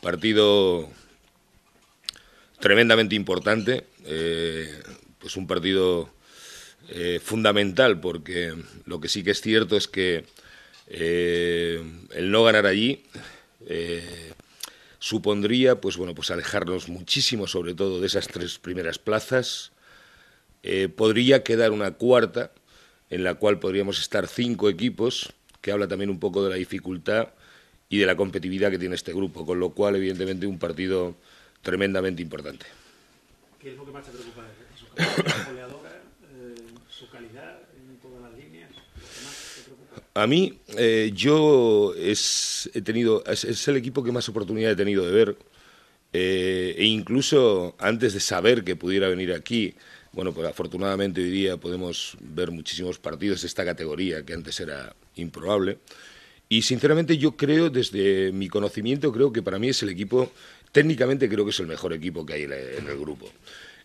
partido tremendamente importante, eh, pues un partido eh, fundamental porque lo que sí que es cierto es que eh, el no ganar allí supondría pues bueno pues alejarnos muchísimo sobre todo de esas tres primeras plazas podría quedar una cuarta en la cual podríamos estar cinco equipos que habla también un poco de la dificultad y de la competitividad que tiene este grupo, con lo cual, evidentemente, un partido tremendamente importante. ¿Qué es lo que más te preocupa? ¿Su calidad eh, ¿Su calidad en todas las líneas? más preocupa? A mí, eh, yo es, he tenido, es, el equipo que más oportunidad he tenido de ver, eh, e incluso antes de saber que pudiera venir aquí, bueno, pues afortunadamente hoy día podemos ver muchísimos partidos de esta categoría que antes era improbable. Y sinceramente yo creo, desde mi conocimiento, creo que para mí es el equipo, técnicamente creo que es el mejor equipo que hay en el grupo.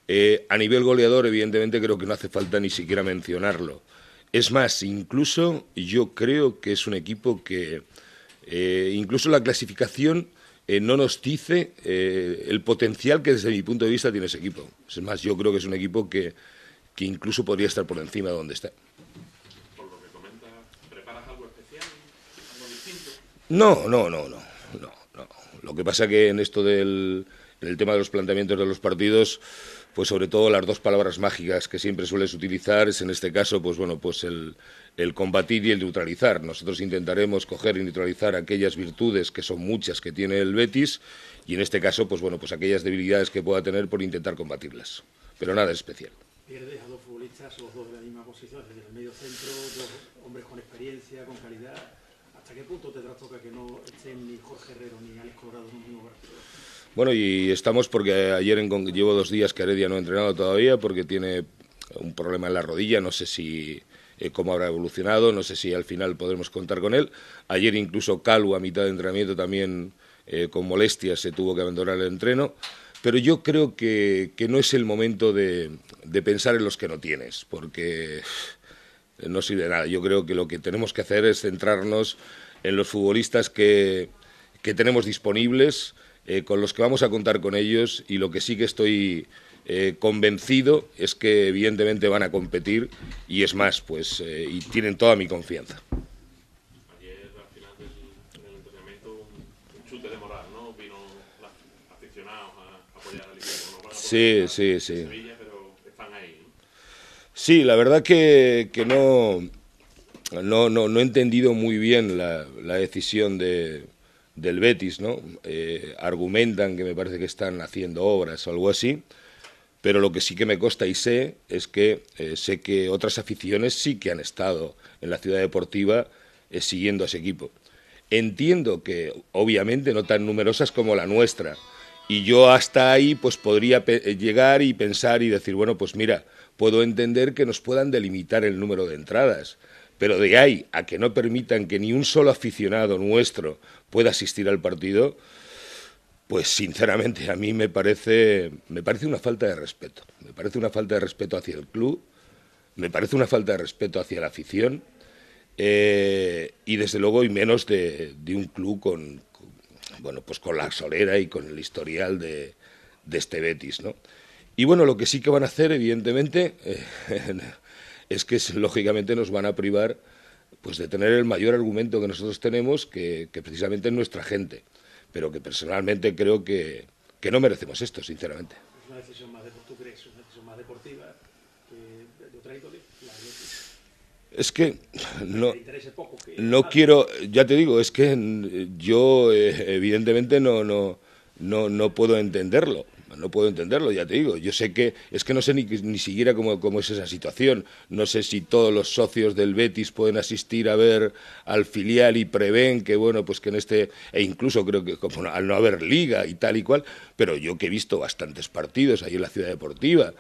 Eh, a nivel goleador, evidentemente creo que no hace falta ni siquiera mencionarlo. Es más, incluso yo creo que es un equipo que, eh, incluso la clasificación eh, no nos dice el potencial que desde mi punto de vista tiene ese equipo. Es más, yo creo que es un equipo que, que incluso podría estar por encima de donde está. No, no, no, no, no, Lo que pasa que en esto del el tema de los planteamientos de los partidos, pues sobre todo las dos palabras mágicas que siempre sueles utilizar es en este caso, pues bueno, pues el, combatir y el neutralizar. Nosotros intentaremos coger y neutralizar aquellas virtudes que son muchas que tiene el Betis y en este caso, pues bueno, pues aquellas debilidades que pueda tener por intentar combatirlas. Pero nada especial. futbolistas, de el hombres con experiencia, con calidad ¿Hasta qué punto te trastoca que no estén ni Jorge Herrero ni Alex Colorado en un Bueno, y estamos porque ayer en, llevo dos días que Heredia no ha entrenado todavía porque tiene un problema en la rodilla, no sé si eh, cómo habrá evolucionado, no sé si al final podremos contar con él. Ayer incluso Calu a mitad de entrenamiento también eh, con molestias se tuvo que abandonar el entreno pero yo creo que, no es el momento de, de, pensar en los que no tienes, porque no sirve de nada. Yo creo que lo que tenemos que hacer es centrarnos en los futbolistas que, tenemos disponibles, eh, con los que vamos a contar con ellos y lo que sí que estoy eh, convencido es que evidentemente van a competir y es más, pues, eh, y tienen toda mi confianza. Sí, sí, sí. Sí, la verdad que, no, no, he entendido muy bien la, decisión de, del Betis, ¿no? Eh, argumentan que me parece que están haciendo obras o algo así, pero lo que sí que me consta y sé es que eh, sé que otras aficiones sí que han estado en la ciudad deportiva eh, siguiendo a ese equipo. Entiendo que obviamente no tan numerosas como la nuestra, y yo hasta ahí pues podría llegar y pensar y decir, bueno, pues mira, puedo entender que nos puedan delimitar el número de entradas, pero de ahí a que no permitan que ni un solo aficionado nuestro pueda asistir al partido, pues sinceramente a mí me parece, me parece una falta de respeto. Me parece una falta de respeto hacia el club, me parece una falta de respeto hacia la afición eh, y desde luego y menos de, un club con, bueno, pues con la solera y con el historial de, de este Betis, ¿no? Y bueno, lo que sí que van a hacer, evidentemente, eh, es que lógicamente nos van a privar pues de tener el mayor argumento que nosotros tenemos, que, precisamente es nuestra gente, pero que personalmente creo que, no merecemos esto, sinceramente. Es una decisión más, deportiva que otra Es que no, quiero, ya te digo, es que yo eh, evidentemente no, no, no, no puedo entenderlo. Pues no puedo entenderlo, ya te digo. Yo sé que, es que no sé ni, ni siquiera cómo, es esa situación. No sé si todos los socios del Betis pueden asistir a ver al filial y prevén que, bueno, pues que en este, e incluso creo que como al no haber liga y tal y cual, pero yo que he visto bastantes partidos ahí en la ciudad deportiva,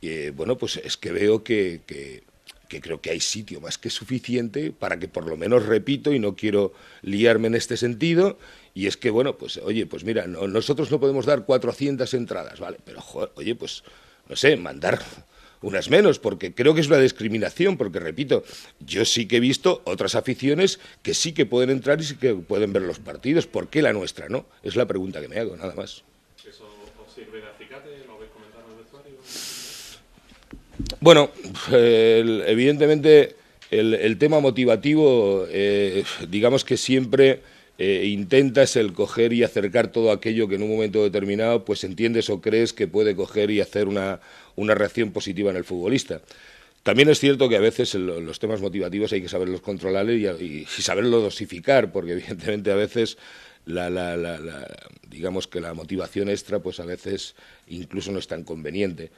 y eh, bueno, pues es que veo que, que que creo que hay sitio más que suficiente para que por lo menos repito y no quiero liarme en este sentido. Y es que, bueno, pues oye, pues mira, nosotros no podemos dar 400 entradas, ¿vale? Pero, oye, pues no sé, mandar unas menos, porque creo que es una discriminación, porque repito, yo sí que he visto otras aficiones que sí que pueden entrar y sí que pueden ver los partidos, ¿por qué la nuestra no? Es la pregunta que me hago, nada más. ¿Eso os sirve de bueno, evidentemente el, tema motivativo, eh, digamos que siempre intentas eh, intenta es el coger y acercar todo aquello que en un momento determinado pues entiendes o crees que puede coger y hacer una, una reacción positiva en el futbolista. También es cierto que a veces los temas motivativos hay que saberlos controlar y, y, saberlos dosificar, porque evidentemente a veces la, la, la, digamos que la motivación extra pues a veces incluso no es tan conveniente.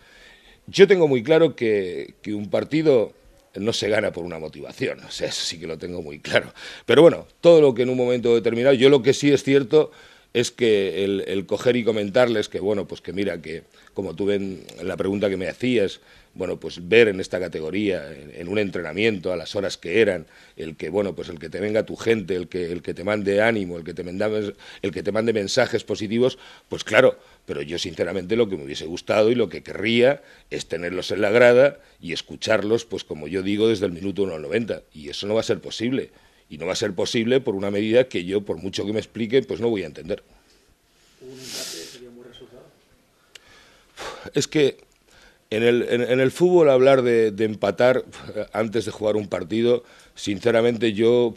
Yo tengo muy claro que, un partido no se gana por una motivación, eso sí que lo tengo muy claro. Pero bueno, todo lo que en un momento determinado, yo lo que sí es cierto es que el, coger y comentarles que, bueno, pues que mira, que como tú ven la pregunta que me hacías, bueno, pues ver en esta categoría, en, un entrenamiento, a las horas que eran, el que, bueno, pues el que te venga tu gente, el que, el que te mande ánimo, el que te, mande, el que te mande mensajes positivos, pues claro, pero yo sinceramente lo que me hubiese gustado y lo que querría es tenerlos en la grada y escucharlos, pues como yo digo, desde el minuto 1 al 90, y eso no va a ser posible. Y no va a ser posible por una medida que yo, por mucho que me explique, pues no voy a entender. ¿Un sería Es que en el, fútbol hablar de, empatar antes de jugar un partido, sinceramente yo,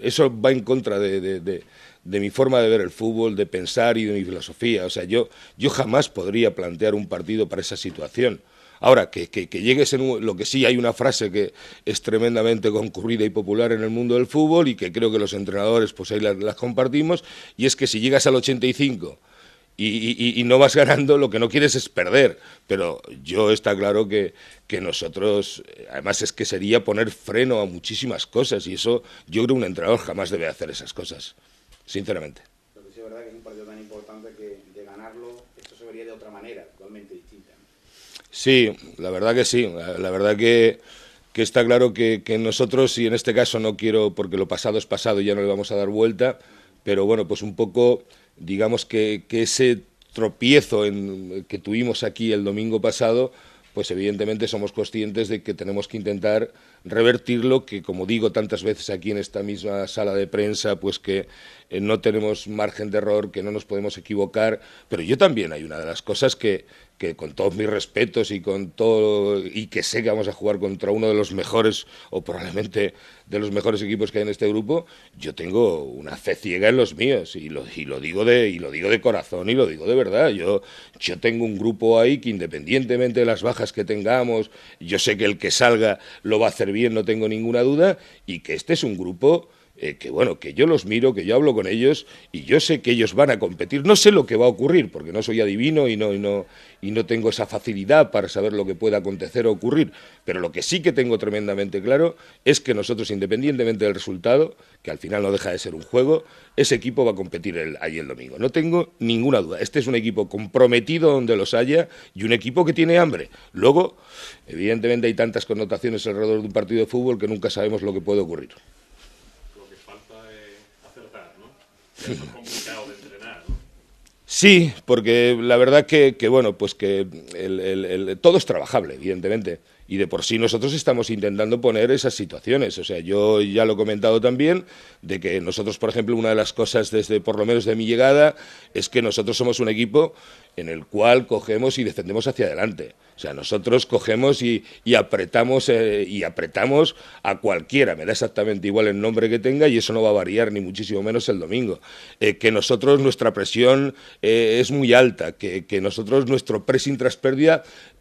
eso va en contra de, mi forma de ver el fútbol, de pensar y de mi filosofía. O sea, yo, yo jamás podría plantear un partido para esa situación. Ahora, que, que, llegues en lo que sí hay una frase que es tremendamente concurrida y popular en el mundo del fútbol y que creo que los entrenadores pues ahí las, compartimos, y es que si llegas al 85 y, no vas ganando, lo que no quieres es perder. Pero yo está claro que, que nosotros, eh, además es que sería poner freno a muchísimas cosas y eso yo creo un entrenador jamás debe hacer esas cosas, sinceramente. Lo sí verdad Sí, la verdad que sí. La, verdad que, está claro que, que, nosotros, y en este caso no quiero, porque lo pasado es pasado y ya no le vamos a dar vuelta, pero bueno, pues un poco, digamos que, que ese tropiezo que tuvimos aquí el domingo pasado, pues evidentemente somos conscientes de que tenemos que intentar revertirlo, que como digo tantas veces aquí en esta misma sala de prensa, pues que eh, no tenemos margen de error, que no nos podemos equivocar, pero yo también hay una de las cosas que, que con todos mis respetos y con todo y que sé que vamos a jugar contra uno de los mejores o probablemente de los mejores equipos que hay en este grupo, yo tengo una fe ciega en los míos y lo, y lo digo de y lo digo de corazón y lo digo de verdad. Yo yo tengo un grupo ahí que independientemente de las bajas que tengamos, yo sé que el que salga lo va a hacer bien, no tengo ninguna duda y que este es un grupo eh, que bueno, que yo los miro, que yo hablo con ellos y yo sé que ellos van a competir. No sé lo que va a ocurrir, porque no soy adivino y no, y no, y no tengo esa facilidad para saber lo que pueda acontecer o ocurrir. Pero lo que sí que tengo tremendamente claro es que nosotros, independientemente del resultado, que al final no deja de ser un juego, ese equipo va a competir el, ahí el domingo. No tengo ninguna duda. Este es un equipo comprometido donde los haya y un equipo que tiene hambre. Luego, evidentemente hay tantas connotaciones alrededor de un partido de fútbol que nunca sabemos lo que puede ocurrir. Sí, porque la verdad que, bueno, pues que todo es trabajable, evidentemente. Y de por sí nosotros estamos intentando poner esas situaciones. O sea, yo ya lo he comentado también, de que nosotros, por ejemplo, una de las cosas desde, por lo menos de mi llegada, es que nosotros somos un equipo en el cual cogemos y descendemos hacia adelante. O sea, nosotros cogemos y, apretamos eh, y apretamos a cualquiera, me da exactamente igual el nombre que tenga y eso no va a variar ni muchísimo menos el domingo. Eh, que nosotros nuestra presión eh, es muy alta, que, nosotros nuestro pressing tras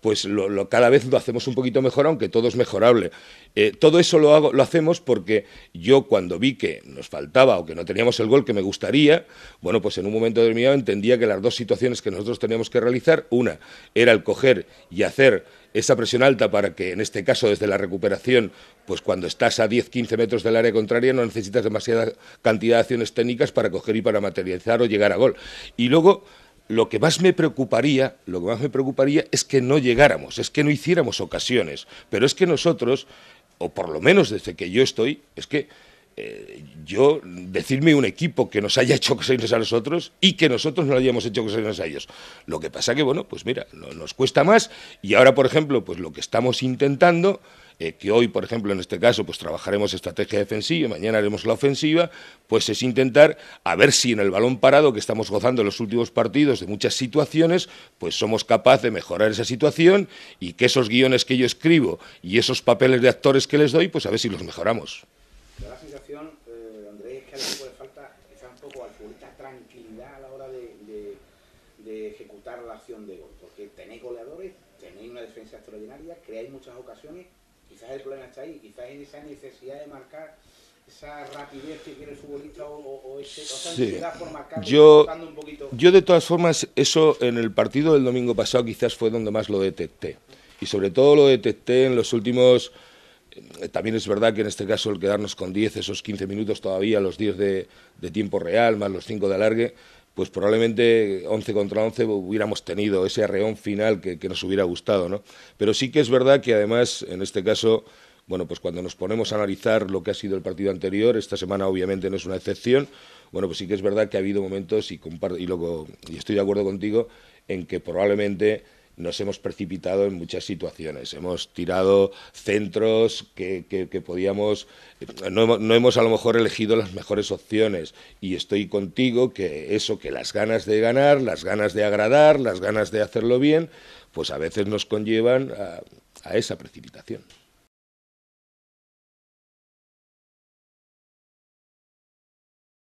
pues lo, cada vez lo hacemos un poquito mejor, aunque todo es mejorable. Eh, todo eso lo, hago, lo hacemos porque yo cuando vi que nos faltaba o que no teníamos el gol que me gustaría, bueno, pues en un momento determinado entendía que las dos situaciones que nosotros teníamos que realizar, una era el coger y hacer esa presión alta para que, en este caso, desde la recuperación, pues cuando estás a 10-15 metros del área contraria no necesitas demasiada cantidad de acciones técnicas para coger y para materializar o llegar a gol. Y luego lo que más me preocuparía, lo que más me preocuparía es que no llegáramos, es que no hiciéramos ocasiones, pero es que nosotros, o por lo menos desde que yo estoy, es que eh, yo decirme un equipo que nos haya hecho cosas a nosotros y que nosotros no hayamos hecho cosas a ellos. Lo que pasa que bueno, pues mira, no, nos cuesta más y ahora, por ejemplo, pues lo que estamos intentando eh, que hoy, por ejemplo, en este caso, pues trabajaremos estrategia defensiva, y mañana haremos la ofensiva, pues es intentar a ver si en el balón parado que estamos gozando en los últimos partidos de muchas situaciones, pues somos capaces de mejorar esa situación y que esos guiones que yo escribo y esos papeles de actores que les doy, pues a ver si los mejoramos. La sensación, eh, Andrés, es que al equipo le falta quizá un poco tranquilidad a la hora de, de ejecutar la acción de gol, porque tenéis goleadores, tenéis una defensa extraordinaria, creáis muchas ocasiones quizás el problema está ahí, quizás en esa necesidad de marcar esa rapidez que tiene el futbolista o, esa sí. por marcar yo, un poquito. Yo de todas formas, eso en el partido del domingo pasado quizás fue donde más lo detecté. Y sobre todo lo detecté en los últimos... Eh, también es verdad que en este caso el quedarnos con 10, esos 15 minutos todavía, los 10 de, de tiempo real, más los 5 de alargue, pues probablemente 11 contra 11 hubiéramos tenido ese arreón final que, nos hubiera gustado, ¿no? Pero sí que es verdad que además, en este caso, bueno, pues cuando nos ponemos a analizar lo que ha sido el partido anterior, esta semana obviamente no es una excepción, bueno, pues sí que es verdad que ha habido momentos, y, y, luego, y estoy de acuerdo contigo, en que probablemente nos hemos precipitado en muchas situaciones. Hemos tirado centros que, que, podíamos, eh, no, no, hemos a lo mejor elegido las mejores opciones. Y estoy contigo que eso, que las ganas de ganar, las ganas de agradar, las ganas de hacerlo bien, pues a veces nos conllevan a esa precipitación.